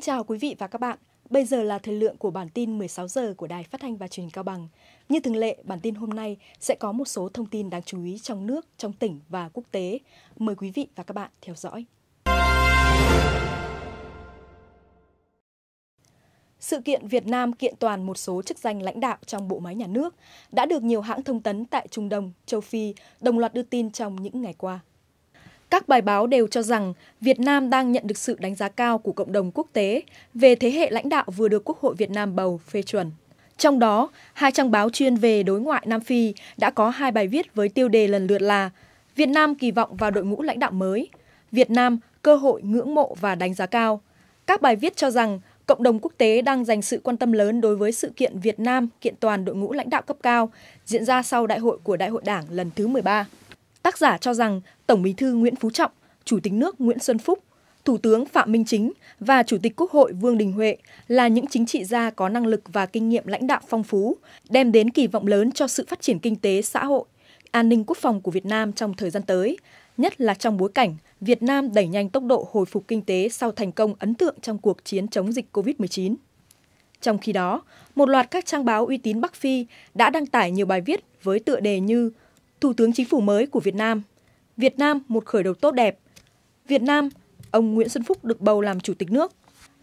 Xin chào quý vị và các bạn. Bây giờ là thời lượng của bản tin 16 giờ của Đài Phát thanh và Truyền hình Cao Bằng. Như thường lệ, bản tin hôm nay sẽ có một số thông tin đáng chú ý trong nước, trong tỉnh và quốc tế. Mời quý vị và các bạn theo dõi. Sự kiện Việt Nam kiện toàn một số chức danh lãnh đạo trong bộ máy nhà nước đã được nhiều hãng thông tấn tại Trung Đông, châu Phi đồng loạt đưa tin trong những ngày qua. Các bài báo đều cho rằng Việt Nam đang nhận được sự đánh giá cao của cộng đồng quốc tế về thế hệ lãnh đạo vừa được Quốc hội Việt Nam bầu phê chuẩn. Trong đó, hai trang báo chuyên về đối ngoại Nam Phi đã có hai bài viết với tiêu đề lần lượt là Việt Nam kỳ vọng vào đội ngũ lãnh đạo mới, Việt Nam cơ hội ngưỡng mộ và đánh giá cao. Các bài viết cho rằng cộng đồng quốc tế đang dành sự quan tâm lớn đối với sự kiện Việt Nam kiện toàn đội ngũ lãnh đạo cấp cao diễn ra sau đại hội của Đại hội Đảng lần thứ 13. Tác giả cho rằng Tổng Bí thư Nguyễn Phú Trọng, Chủ tịch nước Nguyễn Xuân Phúc, Thủ tướng Phạm Minh Chính và Chủ tịch Quốc hội Vương Đình Huệ là những chính trị gia có năng lực và kinh nghiệm lãnh đạo phong phú, đem đến kỳ vọng lớn cho sự phát triển kinh tế xã hội, an ninh quốc phòng của Việt Nam trong thời gian tới, nhất là trong bối cảnh Việt Nam đẩy nhanh tốc độ hồi phục kinh tế sau thành công ấn tượng trong cuộc chiến chống dịch COVID-19. Trong khi đó, một loạt các trang báo uy tín Bắc Phi đã đăng tải nhiều bài viết với tựa đề như Thủ tướng Chính phủ mới của Việt Nam. Việt Nam một khởi đầu tốt đẹp. Việt Nam, ông Nguyễn Xuân Phúc được bầu làm Chủ tịch nước.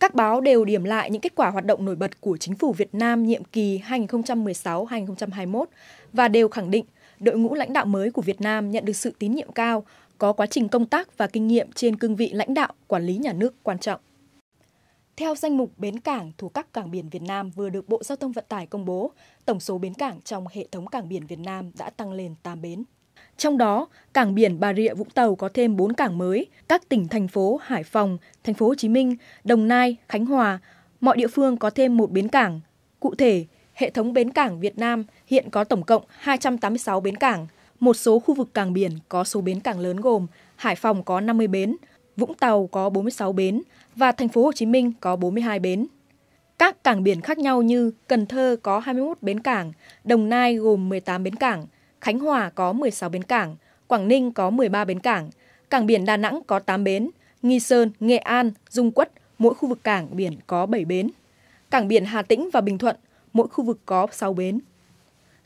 Các báo đều điểm lại những kết quả hoạt động nổi bật của chính phủ Việt Nam nhiệm kỳ 2016-2021 và đều khẳng định đội ngũ lãnh đạo mới của Việt Nam nhận được sự tín nhiệm cao, có quá trình công tác và kinh nghiệm trên cương vị lãnh đạo quản lý nhà nước quan trọng. Theo danh mục bến cảng thuộc các cảng biển Việt Nam vừa được Bộ Giao thông Vận tải công bố, tổng số bến cảng trong hệ thống cảng biển Việt Nam đã tăng lên 8 bến. Trong đó, cảng biển Bà Rịa Vũng Tàu có thêm 4 cảng mới, các tỉnh thành phố Hải Phòng, thành phố Hồ Chí Minh, Đồng Nai, Khánh Hòa, mọi địa phương có thêm một bến cảng. Cụ thể, hệ thống bến cảng Việt Nam hiện có tổng cộng 286 bến cảng. Một số khu vực cảng biển có số bến cảng lớn gồm Hải Phòng có 50 bến, Vũng Tàu có 46 bến, và thành phố Hồ Chí Minh có 42 bến. Các cảng biển khác nhau như Cần Thơ có 21 bến cảng, Đồng Nai gồm 18 bến cảng, Khánh Hòa có 16 bến cảng, Quảng Ninh có 13 bến cảng, cảng biển Đà Nẵng có 8 bến, Nghi Sơn, Nghệ An, Dung Quất, mỗi khu vực cảng biển có 7 bến. Cảng biển Hà Tĩnh và Bình Thuận, mỗi khu vực có 6 bến.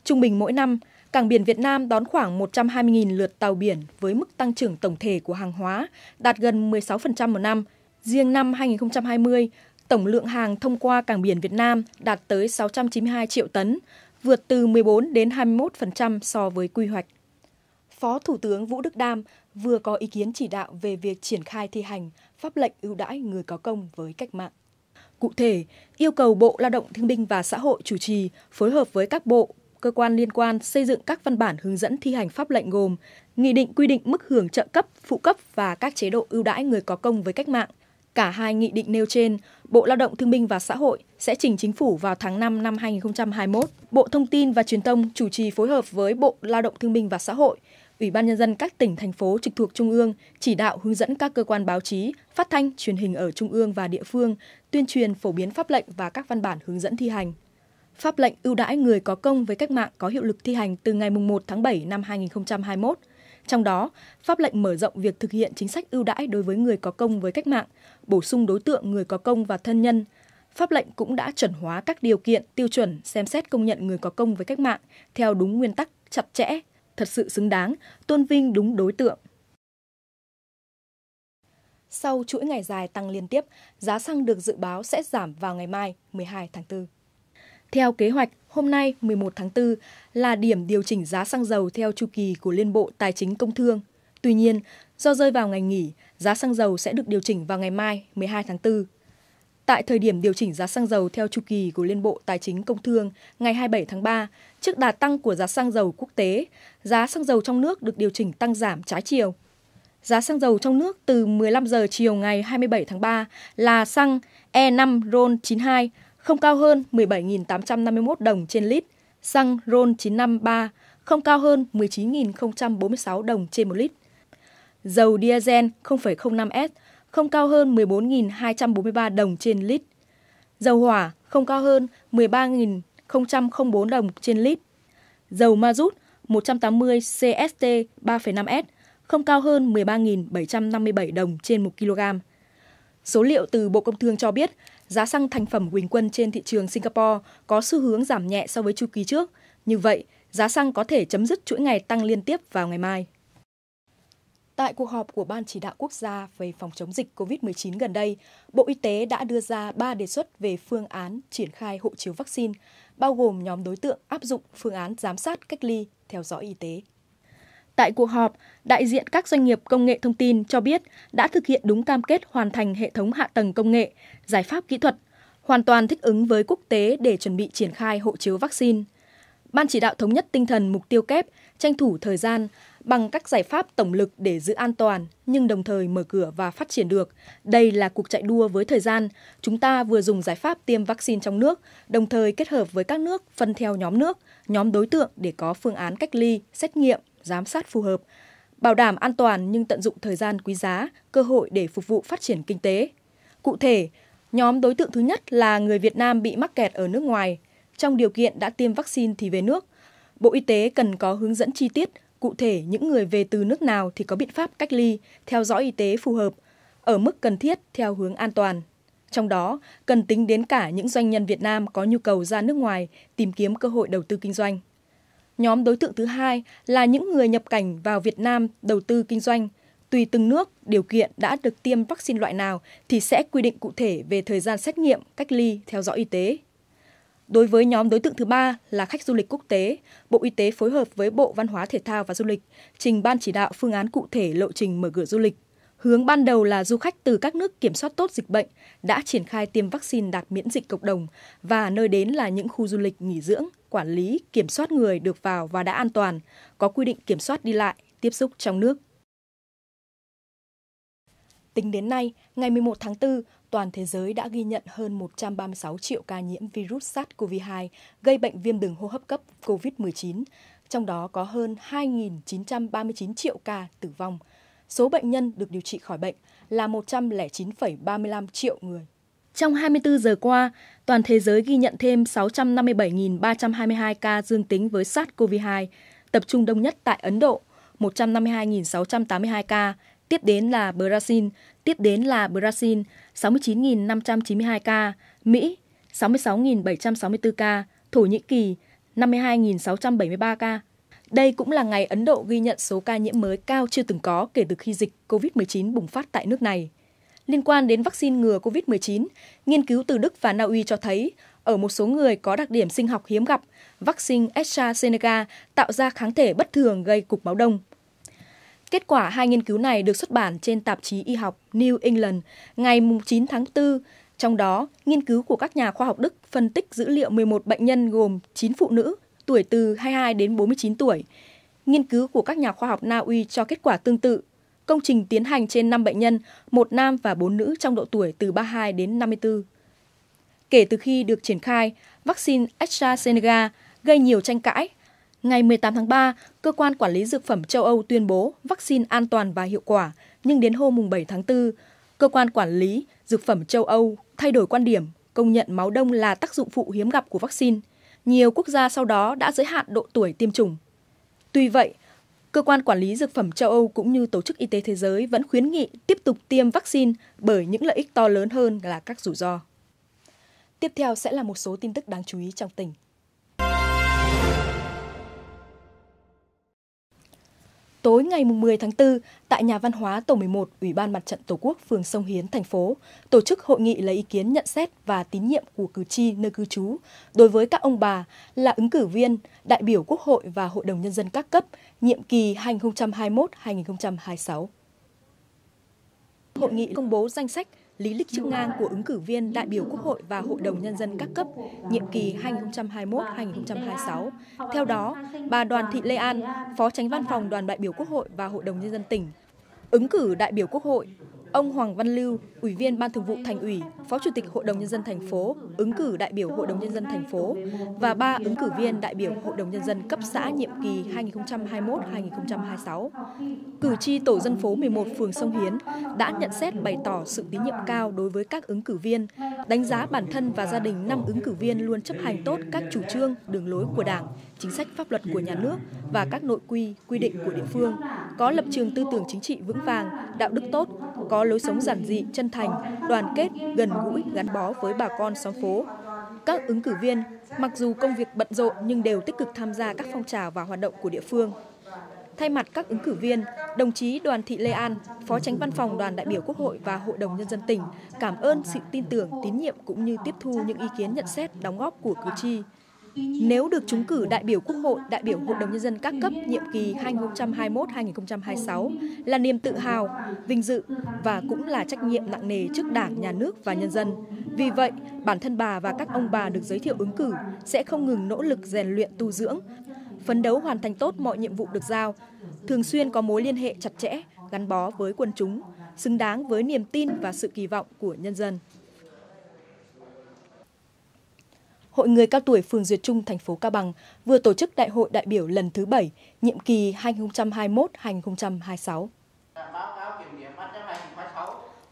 Trung bình mỗi năm, cảng biển Việt Nam đón khoảng 120.000 lượt tàu biển với mức tăng trưởng tổng thể của hàng hóa đạt gần 16% một năm – Riêng năm 2020, tổng lượng hàng thông qua cảng biển Việt Nam đạt tới 692 triệu tấn, vượt từ 14 đến 21% so với quy hoạch. Phó Thủ tướng Vũ Đức Đam vừa có ý kiến chỉ đạo về việc triển khai thi hành pháp lệnh ưu đãi người có công với cách mạng. Cụ thể, yêu cầu Bộ Lao động Thương binh và Xã hội chủ trì phối hợp với các bộ, cơ quan liên quan xây dựng các văn bản hướng dẫn thi hành pháp lệnh gồm Nghị định quy định mức hưởng trợ cấp, phụ cấp và các chế độ ưu đãi người có công với cách mạng, Cả hai nghị định nêu trên, Bộ Lao động Thương binh và Xã hội sẽ trình chính phủ vào tháng 5 năm 2021. Bộ Thông tin và Truyền thông chủ trì phối hợp với Bộ Lao động Thương binh và Xã hội, Ủy ban Nhân dân các tỉnh, thành phố trực thuộc Trung ương chỉ đạo hướng dẫn các cơ quan báo chí, phát thanh, truyền hình ở Trung ương và địa phương tuyên truyền phổ biến pháp lệnh và các văn bản hướng dẫn thi hành. Pháp lệnh ưu đãi người có công với cách mạng có hiệu lực thi hành từ ngày 1 tháng 7 năm 2021 trong đó, pháp lệnh mở rộng việc thực hiện chính sách ưu đãi đối với người có công với cách mạng, bổ sung đối tượng người có công và thân nhân. Pháp lệnh cũng đã chuẩn hóa các điều kiện, tiêu chuẩn xem xét công nhận người có công với cách mạng theo đúng nguyên tắc chặt chẽ, thật sự xứng đáng, tôn vinh đúng đối tượng. Sau chuỗi ngày dài tăng liên tiếp, giá xăng được dự báo sẽ giảm vào ngày mai, 12 tháng 4. Theo kế hoạch, hôm nay 11 tháng 4 là điểm điều chỉnh giá xăng dầu theo chu kỳ của Liên Bộ Tài chính Công Thương. Tuy nhiên, do rơi vào ngày nghỉ, giá xăng dầu sẽ được điều chỉnh vào ngày mai 12 tháng 4. Tại thời điểm điều chỉnh giá xăng dầu theo chu kỳ của Liên Bộ Tài chính Công Thương ngày 27 tháng 3, trước đà tăng của giá xăng dầu quốc tế, giá xăng dầu trong nước được điều chỉnh tăng giảm trái chiều. Giá xăng dầu trong nước từ 15 giờ chiều ngày 27 tháng 3 là xăng E5 RON 92 không cao hơn 17.851 đồng trên lít, xăng RON 953 không cao hơn 19.046 đồng trên một lít. Dầu diesel 0,05S không cao hơn 14.243 đồng trên lít. Dầu hỏa không cao hơn 13.004 đồng trên lít. Dầu ma rút 180 CST 3,5S không cao hơn 13.757 đồng trên 1 kg. Số liệu từ Bộ Công Thương cho biết, giá xăng thành phẩm bình quân trên thị trường Singapore có xu hướng giảm nhẹ so với chu kỳ trước. Như vậy, giá xăng có thể chấm dứt chuỗi ngày tăng liên tiếp vào ngày mai. Tại cuộc họp của Ban Chỉ đạo Quốc gia về phòng chống dịch COVID-19 gần đây, Bộ Y tế đã đưa ra 3 đề xuất về phương án triển khai hộ chiếu vaccine, bao gồm nhóm đối tượng áp dụng phương án giám sát cách ly, theo dõi y tế. Tại cuộc họp, đại diện các doanh nghiệp công nghệ thông tin cho biết đã thực hiện đúng cam kết hoàn thành hệ thống hạ tầng công nghệ, giải pháp kỹ thuật, hoàn toàn thích ứng với quốc tế để chuẩn bị triển khai hộ chiếu vaccine. Ban chỉ đạo thống nhất tinh thần mục tiêu kép, tranh thủ thời gian bằng các giải pháp tổng lực để giữ an toàn nhưng đồng thời mở cửa và phát triển được. Đây là cuộc chạy đua với thời gian. Chúng ta vừa dùng giải pháp tiêm vaccine trong nước, đồng thời kết hợp với các nước phân theo nhóm nước, nhóm đối tượng để có phương án cách ly, xét nghiệm, giám sát phù hợp, bảo đảm an toàn nhưng tận dụng thời gian quý giá, cơ hội để phục vụ phát triển kinh tế. Cụ thể, nhóm đối tượng thứ nhất là người Việt Nam bị mắc kẹt ở nước ngoài, trong điều kiện đã tiêm vaccine thì về nước. Bộ Y tế cần có hướng dẫn chi tiết, cụ thể những người về từ nước nào thì có biện pháp cách ly, theo dõi y tế phù hợp, ở mức cần thiết theo hướng an toàn. Trong đó, cần tính đến cả những doanh nhân Việt Nam có nhu cầu ra nước ngoài tìm kiếm cơ hội đầu tư kinh doanh. Nhóm đối tượng thứ hai là những người nhập cảnh vào Việt Nam đầu tư kinh doanh. Tùy từng nước, điều kiện đã được tiêm vaccine loại nào thì sẽ quy định cụ thể về thời gian xét nghiệm, cách ly, theo dõi y tế. Đối với nhóm đối tượng thứ ba là khách du lịch quốc tế, Bộ Y tế phối hợp với Bộ Văn hóa Thể thao và Du lịch trình ban chỉ đạo phương án cụ thể lộ trình mở cửa du lịch Hướng ban đầu là du khách từ các nước kiểm soát tốt dịch bệnh đã triển khai tiêm vaccine đạt miễn dịch cộng đồng và nơi đến là những khu du lịch nghỉ dưỡng, quản lý, kiểm soát người được vào và đã an toàn, có quy định kiểm soát đi lại, tiếp xúc trong nước. Tính đến nay, ngày 11 tháng 4, toàn thế giới đã ghi nhận hơn 136 triệu ca nhiễm virus SARS-CoV-2 gây bệnh viêm đường hô hấp cấp COVID-19, trong đó có hơn 2.939 triệu ca tử vong, số bệnh nhân được điều trị khỏi bệnh là 109,35 triệu người. Trong 24 giờ qua, toàn thế giới ghi nhận thêm 657.322 ca dương tính với SARS-CoV-2, tập trung đông nhất tại Ấn Độ, 152.682 ca, tiếp đến là Brazil, tiếp đến là Brazil 69.592 ca, Mỹ 66.764 ca, Thổ Nhĩ Kỳ 52.673 ca đây cũng là ngày Ấn Độ ghi nhận số ca nhiễm mới cao chưa từng có kể từ khi dịch COVID-19 bùng phát tại nước này. Liên quan đến vaccine ngừa COVID-19, nghiên cứu từ Đức và Na Uy cho thấy ở một số người có đặc điểm sinh học hiếm gặp, vaccine AstraZeneca tạo ra kháng thể bất thường gây cục máu đông. Kết quả hai nghiên cứu này được xuất bản trên tạp chí y học New England ngày 9 tháng 4. Trong đó, nghiên cứu của các nhà khoa học Đức phân tích dữ liệu 11 bệnh nhân gồm 9 phụ nữ, tuổi từ 22 đến 49 tuổi. Nghiên cứu của các nhà khoa học Na Uy cho kết quả tương tự. Công trình tiến hành trên 5 bệnh nhân, một nam và 4 nữ trong độ tuổi từ 32 đến 54. Kể từ khi được triển khai, vaccine AstraZeneca gây nhiều tranh cãi. Ngày 18 tháng 3, Cơ quan Quản lý Dược phẩm châu Âu tuyên bố vaccine an toàn và hiệu quả, nhưng đến hôm 7 tháng 4, Cơ quan Quản lý Dược phẩm châu Âu thay đổi quan điểm, công nhận máu đông là tác dụng phụ hiếm gặp của vaccine nhiều quốc gia sau đó đã giới hạn độ tuổi tiêm chủng. Tuy vậy, Cơ quan Quản lý Dược phẩm châu Âu cũng như Tổ chức Y tế Thế giới vẫn khuyến nghị tiếp tục tiêm vaccine bởi những lợi ích to lớn hơn là các rủi ro. Tiếp theo sẽ là một số tin tức đáng chú ý trong tỉnh. Tối ngày 10 tháng 4, tại Nhà văn hóa Tổ 11, Ủy ban Mặt trận Tổ quốc phường Sông Hiến, thành phố, tổ chức hội nghị lấy ý kiến nhận xét và tín nhiệm của cử tri nơi cư trú đối với các ông bà là ứng cử viên, đại biểu Quốc hội và Hội đồng Nhân dân các cấp, nhiệm kỳ 2021-2026. Hội nghị công bố danh sách lý lịch chức ngang của ứng cử viên đại biểu Quốc hội và Hội đồng Nhân dân các cấp, nhiệm kỳ 2021-2026. Theo đó, bà Đoàn Thị Lê An, Phó tránh văn phòng đoàn đại biểu Quốc hội và Hội đồng Nhân dân tỉnh, ứng cử đại biểu Quốc hội, Ông Hoàng Văn Lưu, Ủy viên Ban Thường vụ Thành ủy, Phó Chủ tịch Hội đồng Nhân dân thành phố, ứng cử đại biểu Hội đồng Nhân dân thành phố và ba ứng cử viên đại biểu Hội đồng Nhân dân cấp xã nhiệm kỳ 2021-2026. Cử tri tổ dân phố 11 phường Sông Hiến đã nhận xét bày tỏ sự tín nhiệm cao đối với các ứng cử viên, đánh giá bản thân và gia đình năm ứng cử viên luôn chấp hành tốt các chủ trương, đường lối của Đảng, chính sách pháp luật của nhà nước và các nội quy, quy định của địa phương, có lập trường tư tưởng chính trị vững vàng, đạo đức tốt, có có lối sống giản dị, chân thành, đoàn kết, gần gũi, gắn bó với bà con xóm phố. Các ứng cử viên, mặc dù công việc bận rộn nhưng đều tích cực tham gia các phong trào và hoạt động của địa phương. Thay mặt các ứng cử viên, đồng chí Đoàn Thị Lê An, Phó Tránh Văn phòng Đoàn đại biểu Quốc hội và Hội đồng Nhân dân tỉnh cảm ơn sự tin tưởng, tín nhiệm cũng như tiếp thu những ý kiến nhận xét, đóng góp của cử tri. Nếu được trúng cử đại biểu Quốc hội, đại biểu Hội đồng Nhân dân các cấp nhiệm kỳ 2021-2026 là niềm tự hào, vinh dự và cũng là trách nhiệm nặng nề trước Đảng, Nhà nước và nhân dân. Vì vậy, bản thân bà và các ông bà được giới thiệu ứng cử sẽ không ngừng nỗ lực rèn luyện tu dưỡng, phấn đấu hoàn thành tốt mọi nhiệm vụ được giao, thường xuyên có mối liên hệ chặt chẽ, gắn bó với quần chúng, xứng đáng với niềm tin và sự kỳ vọng của nhân dân. Hội người cao tuổi phường Duyệt Trung, thành phố Cao Bằng vừa tổ chức đại hội đại biểu lần thứ 7, nhiệm kỳ 2021-2026.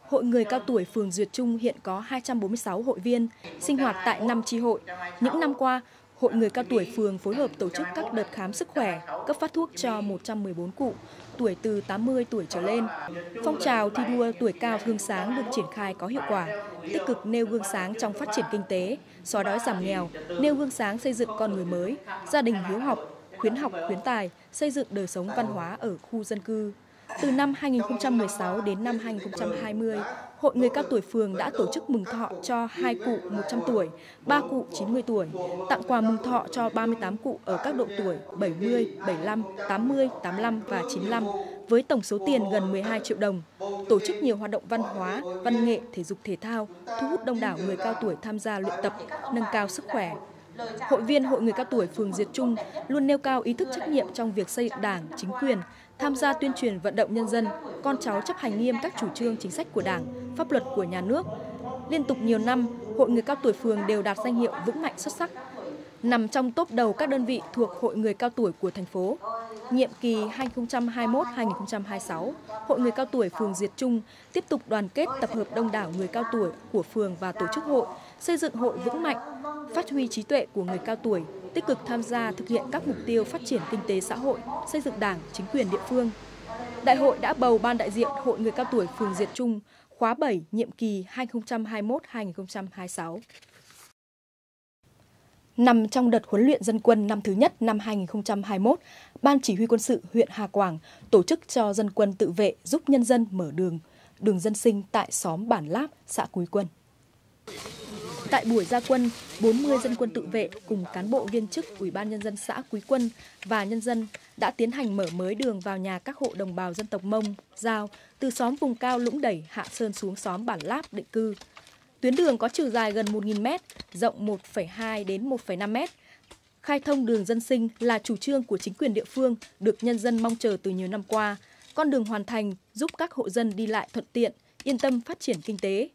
Hội người cao tuổi phường Duyệt Trung hiện có 246 hội viên, sinh hoạt tại 5 chi hội. Những năm qua, Hội người cao tuổi phường phối hợp tổ chức các đợt khám sức khỏe, cấp phát thuốc cho 114 cụ tuổi từ 80 tuổi trở lên. Phong trào thi đua tuổi cao gương sáng được triển khai có hiệu quả, tích cực nêu gương sáng trong phát triển kinh tế, xóa đói giảm nghèo, nêu gương sáng xây dựng con người mới, gia đình hiếu học, khuyến học khuyến tài, xây dựng đời sống văn hóa ở khu dân cư. Từ năm 2016 đến năm 2020, Hội người cao tuổi phường đã tổ chức mừng thọ cho hai cụ 100 tuổi, ba cụ 90 tuổi, tặng quà mừng thọ cho 38 cụ ở các độ tuổi 70, 75, 80, 85 và 95 với tổng số tiền gần 12 triệu đồng, tổ chức nhiều hoạt động văn hóa, văn nghệ, thể dục thể thao, thu hút đông đảo người cao tuổi tham gia luyện tập, nâng cao sức khỏe, Hội viên Hội người cao tuổi phường Diệt Trung luôn nêu cao ý thức trách nhiệm trong việc xây dựng đảng, chính quyền, tham gia tuyên truyền vận động nhân dân, con cháu chấp hành nghiêm các chủ trương chính sách của Đảng, pháp luật của nhà nước. Liên tục nhiều năm, Hội người cao tuổi phường đều đạt danh hiệu vững mạnh xuất sắc, nằm trong top đầu các đơn vị thuộc Hội người cao tuổi của thành phố. Nhiệm kỳ 2021-2026, Hội người cao tuổi phường Diệt Trung tiếp tục đoàn kết tập hợp đông đảo người cao tuổi của phường và tổ chức hội, xây dựng hội vững mạnh, phát huy trí tuệ của người cao tuổi, tích cực tham gia thực hiện các mục tiêu phát triển kinh tế xã hội, xây dựng đảng, chính quyền địa phương. Đại hội đã bầu Ban đại diện Hội người cao tuổi phường Diệt Trung, khóa 7, nhiệm kỳ 2021-2026. Nằm trong đợt huấn luyện dân quân năm thứ nhất năm 2021, Ban Chỉ huy quân sự huyện Hà Quảng tổ chức cho dân quân tự vệ giúp nhân dân mở đường, đường dân sinh tại xóm Bản Láp, xã Cúi Quân. Tại buổi gia quân, 40 dân quân tự vệ cùng cán bộ viên chức Ủy ban Nhân dân xã Quý Quân và nhân dân đã tiến hành mở mới đường vào nhà các hộ đồng bào dân tộc Mông, Giao từ xóm vùng cao Lũng Đẩy, Hạ Sơn xuống xóm Bản Láp định cư. Tuyến đường có chiều dài gần 1.000 m, rộng 1,2 đến 1,5 m. Khai thông đường dân sinh là chủ trương của chính quyền địa phương được nhân dân mong chờ từ nhiều năm qua. Con đường hoàn thành giúp các hộ dân đi lại thuận tiện, yên tâm phát triển kinh tế.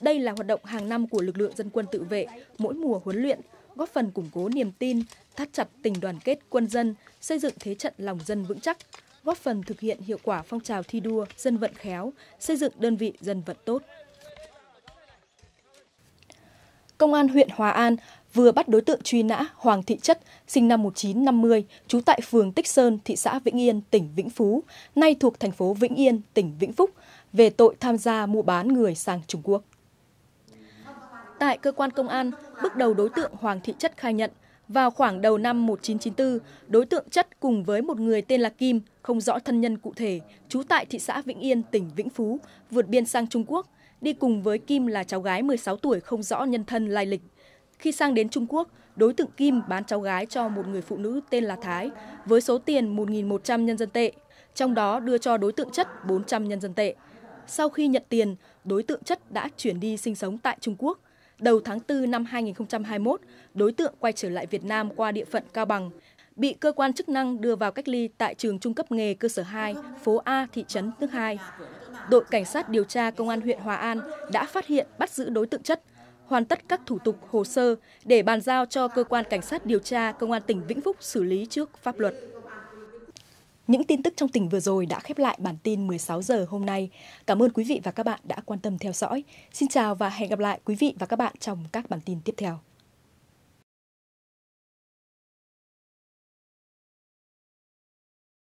Đây là hoạt động hàng năm của lực lượng dân quân tự vệ, mỗi mùa huấn luyện, góp phần củng cố niềm tin, thắt chặt tình đoàn kết quân dân, xây dựng thế trận lòng dân vững chắc, góp phần thực hiện hiệu quả phong trào thi đua dân vận khéo, xây dựng đơn vị dân vận tốt. Công an huyện Hòa An vừa bắt đối tượng truy nã Hoàng Thị Chất, sinh năm 1950, trú tại phường Tích Sơn, thị xã Vĩnh Yên, tỉnh Vĩnh Phú, nay thuộc thành phố Vĩnh Yên, tỉnh Vĩnh Phúc, về tội tham gia mua bán người sang Trung Quốc. Tại cơ quan công an, bước đầu đối tượng Hoàng Thị Chất khai nhận, vào khoảng đầu năm 1994, đối tượng Chất cùng với một người tên là Kim, không rõ thân nhân cụ thể, trú tại thị xã Vĩnh Yên, tỉnh Vĩnh Phú, vượt biên sang Trung Quốc. Đi cùng với Kim là cháu gái 16 tuổi không rõ nhân thân lai lịch. Khi sang đến Trung Quốc, đối tượng Kim bán cháu gái cho một người phụ nữ tên là Thái với số tiền 1.100 nhân dân tệ, trong đó đưa cho đối tượng Chất 400 nhân dân tệ. Sau khi nhận tiền, đối tượng Chất đã chuyển đi sinh sống tại Trung Quốc đầu tháng 4 năm 2021, đối tượng quay trở lại Việt Nam qua địa phận Cao Bằng, bị cơ quan chức năng đưa vào cách ly tại trường trung cấp nghề cơ sở 2, phố A, thị trấn Nước Hai. Đội cảnh sát điều tra công an huyện Hòa An đã phát hiện bắt giữ đối tượng chất, hoàn tất các thủ tục hồ sơ để bàn giao cho cơ quan cảnh sát điều tra công an tỉnh Vĩnh Phúc xử lý trước pháp luật. Những tin tức trong tỉnh vừa rồi đã khép lại bản tin 16 giờ hôm nay. Cảm ơn quý vị và các bạn đã quan tâm theo dõi. Xin chào và hẹn gặp lại quý vị và các bạn trong các bản tin tiếp theo.